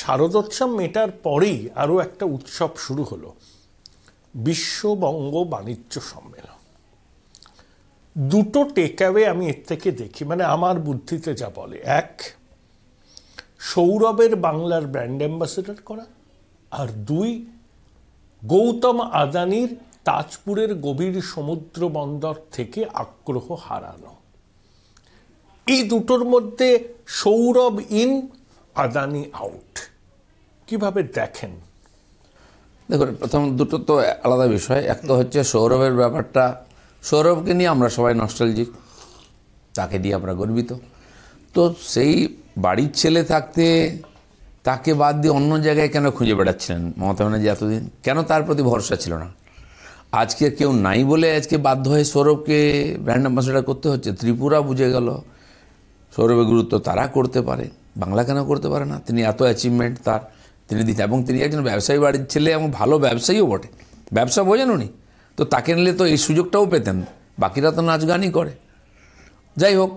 শারদোৎসব মেটার পরেই আরও একটা উৎসব শুরু হলো বিশ্ববঙ্গ বাণিজ্য সম্মেলন দুটো টেকাওয়ে আমি এর থেকে দেখি মানে আমার বুদ্ধিতে যা বলে এক সৌরভের বাংলার ব্র্যান্ড অ্যাম্বাসেডর করা আর দুই গৌতম আদানির তাজপুরের গভীর সমুদ্র বন্দর থেকে আগ্রহ হারানো এই দুটোর মধ্যে সৌরভ ইন আদানি আউট কিভাবে দেখেন দেখুন প্রথম দুটো তো আলাদা বিষয় এক তো হচ্ছে সৌরভের ব্যাপারটা সৌরভকে নিয়ে আমরা সবাই নস্টালজিক তাকে দিয়ে আমরা গর্বিত তো সেই বাড়ির ছেলে থাকতে তাকে বাদ দিয়ে অন্য জায়গায় কেন খুঁজে বেড়াচ্ছিলেন মমতা ব্যানার্জি এতদিন কেন তার প্রতি ভরসা ছিল না আজকে কেউ নাই বলে আজকে বাধ্য হয়ে সৌরভকে ব্র্যান্ড অ্যাম্বাসেডার করতে হচ্ছে ত্রিপুরা বুঝে গেল সৌরভে গুরুত্ব তারা করতে পারে বাংলা কেন করতে পারে না তিনি এত অ্যাচিভমেন্ট তার তিনি দিতে এবং তিনি একজন ব্যবসায়ী বাড়ির ছেলে এবং ভালো ব্যবসায়ীও বটে ব্যবসা বোঝেন উনি তো তাকে নিলে তো এই সুযোগটাও পেতেন বাকিরা তো নাচ গানই করে যাই হোক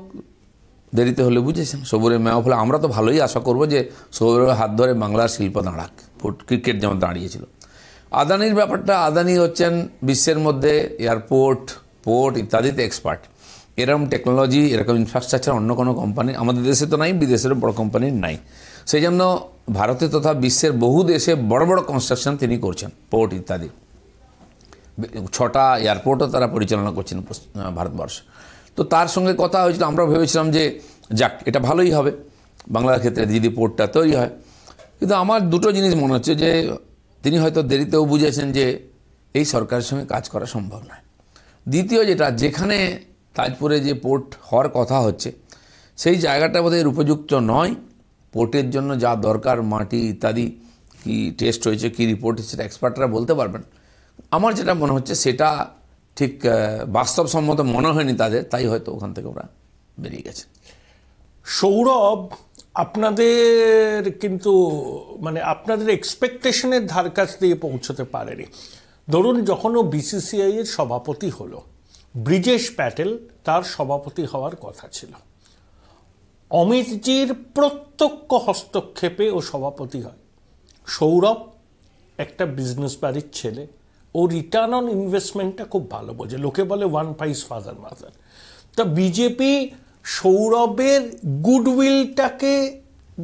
দেরিতে হলে বুঝেছেন সবুরের মেয়া ফলে আমরা তো ভালোই আশা করব যে সবুরের হাত ধরে বাংলার শিল্প দাঁড়াক ফুট ক্রিকেট যেমন দাঁড়িয়েছিল আদানির ব্যাপারটা আদানি হচ্ছেন বিশ্বের মধ্যে এয়ারপোর্ট পোর্ট ইত্যাদিতে এক্সপার্ট এরকম টেকনোলজি এরকম ইনফ্রাস্ট্রাকচার অন্য কোনো কোম্পানি আমাদের দেশে তো নাই বিদেশেরও বড় কোম্পানির নাই সেই জন্য ভারতে তথা বিশ্বের বহু দেশে বড় বড় কনস্ট্রাকশন তিনি করছেন পোর্ট ইত্যাদি ছটা এয়ারপোর্টও তারা পরিচালনা করছেন ভারতবর্ষ তো তার সঙ্গে কথা হয়েছিল আমরা ভেবেছিলাম যে যাক এটা ভালোই হবে বাংলার ক্ষেত্রে যদি পোর্টটা তৈরি হয় কিন্তু আমার দুটো জিনিস মনে হচ্ছে যে তিনি হয়তো দেরিতেও বুঝেছেন যে এই সরকারের সঙ্গে কাজ করা সম্ভব নয় দ্বিতীয় যেটা যেখানে তাজপুরে যে পোর্ট হওয়ার কথা হচ্ছে সেই জায়গাটা বোধহয় উপযুক্ত নয় পোর্টের জন্য যা দরকার মাটি ইত্যাদি কি টেস্ট হয়েছে কি রিপোর্ট সেটা এক্সপার্টরা বলতে পারবেন আমার যেটা মনে হচ্ছে সেটা ঠিক বাস্তবসম্মত মনে হয়নি তাদের তাই হয়তো ওখান থেকে ওরা বেরিয়ে গেছে সৌরভ আপনাদের কিন্তু মানে আপনাদের এক্সপেকটেশনের ধার কাছ দিয়ে পৌঁছতে পারেনি ধরুন যখন ও বিসিসিআই এর সভাপতি হলো ব্রিজেশ প্যাটেল তার সভাপতি হওয়ার কথা ছিল অমিতজির প্রত্যক্ষ হস্তক্ষেপে ও সভাপতি হয় সৌরভ একটা বিজনেস বাড়ির ছেলে ও রিটার্ন অন ইনভেস্টমেন্টটা খুব ভালো বোঝে লোকে বলে ওয়ান পাইস ফাদার মাদার তা বিজেপি সৌরভের গুডউইলটাকে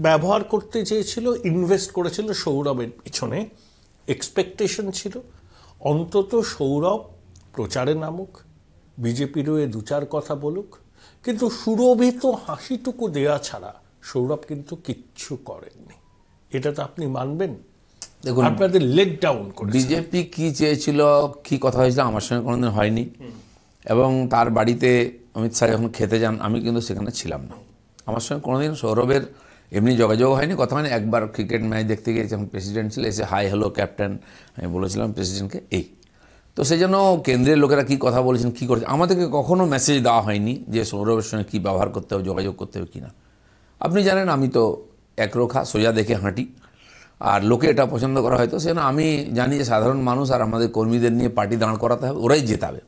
ব্যবহার করতে চেয়েছিল ইনভেস্ট করেছিল সৌরভের পিছনে এক্সপেকটেশন ছিল অন্তত সৌরভ প্রচারে নামুক বিজেপিরও এ দু চার কথা বলুক কিন্তু সুরভিত হাসিটুকু দেয়া ছাড়া সৌরভ কিন্তু কিচ্ছু করেননি এটা তো আপনি মানবেন দেখুন আপনাদের লেট ডাউন করে বিজেপি কি চেয়েছিল কি কথা হয়েছিল আমার সঙ্গে কোনোদিন হয়নি এবং তার বাড়িতে অমিত শাহ যখন খেতে যান আমি কিন্তু সেখানে ছিলাম না আমার সঙ্গে কোনোদিন সৌরভের এমনি যোগাযোগ হয়নি কথা হয়নি একবার ক্রিকেট ম্যাচ দেখতে গিয়ে যখন প্রেসিডেন্ট ছিল এসে হাই হ্যালো ক্যাপ্টেন আমি বলেছিলাম প্রেসিডেন্টকে এই তো সেই জন্য কেন্দ্রের লোকেরা কি কথা বলেছেন কি করেছেন আমাদেরকে কখনো মেসেজ দেওয়া হয়নি যে সৌরভের সঙ্গে কী ব্যবহার করতে হবে যোগাযোগ করতে হবে কি না আপনি জানেন আমি তো একরোখা সোজা দেখে হাঁটি আর লোকে এটা পছন্দ করা হয়তো সে আমি জানি যে সাধারণ মানুষ আর আমাদের কর্মীদের নিয়ে পার্টি দাঁড় করাতে হবে ওরাই জেতাবে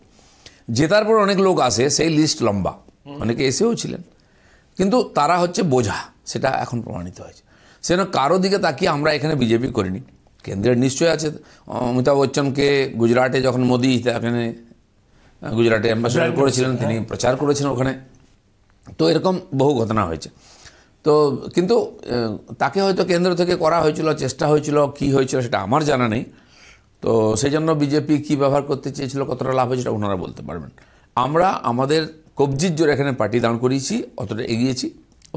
জেতার পর অনেক লোক আসে সেই লিস্ট লম্বা অনেকে এসেও ছিলেন কিন্তু তারা হচ্ছে বোঝা সেটা এখন প্রমাণিত হয়েছে সেন কারো দিকে তাকিয়ে আমরা এখানে বিজেপি করিনি কেন্দ্রের নিশ্চয় আছে অমিতাভ বচ্চনকে গুজরাটে যখন মোদি এখানে গুজরাটে অ্যাম্বাসেডার করেছিলেন তিনি হ্যাঁ। প্রচার করেছিলেন ওখানে তো এরকম বহু ঘটনা হয়েছে তো কিন্তু তাকে হয়তো কেন্দ্র থেকে করা হয়েছিল চেষ্টা হয়েছিল কি হয়েছিল সেটা আমার জানা নেই তো সেই জন্য বিজেপি কী ব্যবহার করতে চেয়েছিল কতটা লাভ হয়েছে সেটা ওনারা বলতে পারবেন আমরা আমাদের কবজির জোর এখানে পার্টি দাঁড় করিয়েছি অতটা এগিয়েছি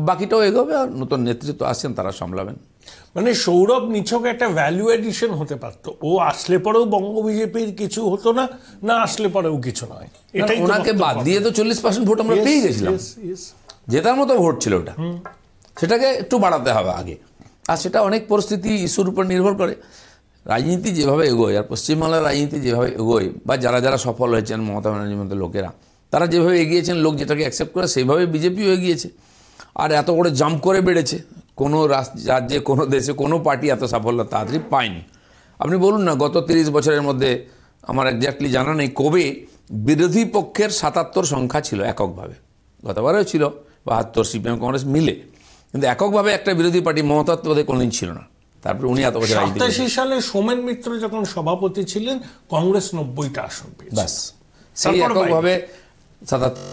বাকিটাও এগোবে আর নতুন নেতৃত্ব আসছেন তারা সামলাবেন মানে সৌরভ নিছক একটা ভ্যালু এডিশন হতে পারত ও আসলে পরেও বঙ্গ বিজেপির কিছু হতো না না আসলে পরেও কিছু নয় এটা ওনাকে বাদ দিয়ে তো চল্লিশ পার্সেন্ট ভোট আমরা পেয়ে গেছিলাম জেতার মতো ভোট ছিল ওটা সেটাকে একটু বাড়াতে হবে আগে আর সেটা অনেক পরিস্থিতি ইস্যুর উপর নির্ভর করে রাজনীতি যেভাবে এগোয় আর পশ্চিমবাংলার রাজনীতি যেভাবে এগোয় বা যারা যারা সফল হয়েছেন মমতা ব্যানার্জির মতো লোকেরা তারা যেভাবে এগিয়েছেন লোক যেটাকে অ্যাকসেপ্ট করে সেইভাবে বিজেপিও এগিয়েছে আর এত করে জাম্প করে বেড়েছে কোনো রাজ্যে কোনো দেশে কোনো পার্টি এত সাফল্য তাড়াতাড়ি পায়নি আপনি বলুন না গত তিরিশ বছরের মধ্যে আমার একজাক্টলি জানা নেই কবে বিরোধী পক্ষের সাতাত্তর সংখ্যা ছিল এককভাবে গতবারেও ছিল বাহাত্তর সিপিএম কংগ্রেস মিলে কিন্তু এককভাবে একটা বিরোধী পার্টি মমতার বোধহয় কোনোদিন ছিল না তারপরে উনি এত বছর সাতাশি সালে সোমেন মিত্র যখন সভাপতি ছিলেন কংগ্রেস নব্বইটা আসন পেয়েছে ব্যাস সেই এককভাবে সাতাত্তর